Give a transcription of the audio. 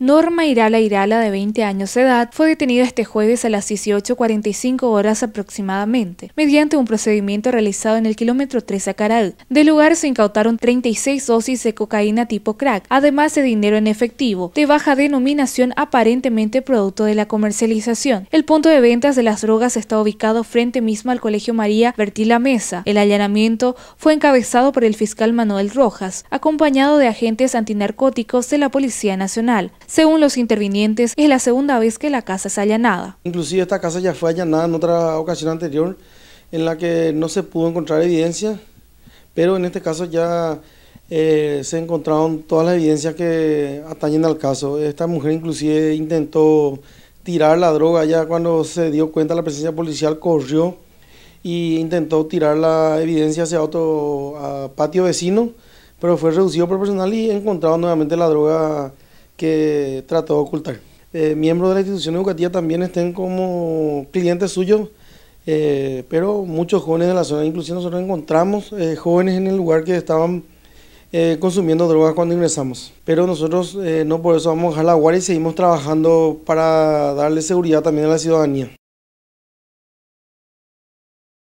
Norma Irala Irala, de 20 años de edad, fue detenida este jueves a las 18.45 horas aproximadamente, mediante un procedimiento realizado en el kilómetro 3 Caral. Del lugar se incautaron 36 dosis de cocaína tipo crack, además de dinero en efectivo, de baja denominación aparentemente producto de la comercialización. El punto de ventas de las drogas está ubicado frente mismo al Colegio María Bertila Mesa. El allanamiento fue encabezado por el fiscal Manuel Rojas, acompañado de agentes antinarcóticos de la Policía Nacional. Según los intervinientes, es la segunda vez que la casa es allanada. Inclusive esta casa ya fue allanada en otra ocasión anterior en la que no se pudo encontrar evidencia, pero en este caso ya eh, se encontraron todas las evidencias que atañen al caso. Esta mujer inclusive intentó tirar la droga, ya cuando se dio cuenta la presencia policial corrió y intentó tirar la evidencia hacia otro patio vecino, pero fue reducido por personal y encontraron nuevamente la droga que trató de ocultar. Eh, miembros de la institución educativa también estén como clientes suyos, eh, pero muchos jóvenes de la zona, inclusive nosotros encontramos eh, jóvenes en el lugar que estaban consumiendo drogas cuando ingresamos. Pero nosotros no por eso vamos a dejar la guardia y seguimos trabajando para darle seguridad también a la ciudadanía.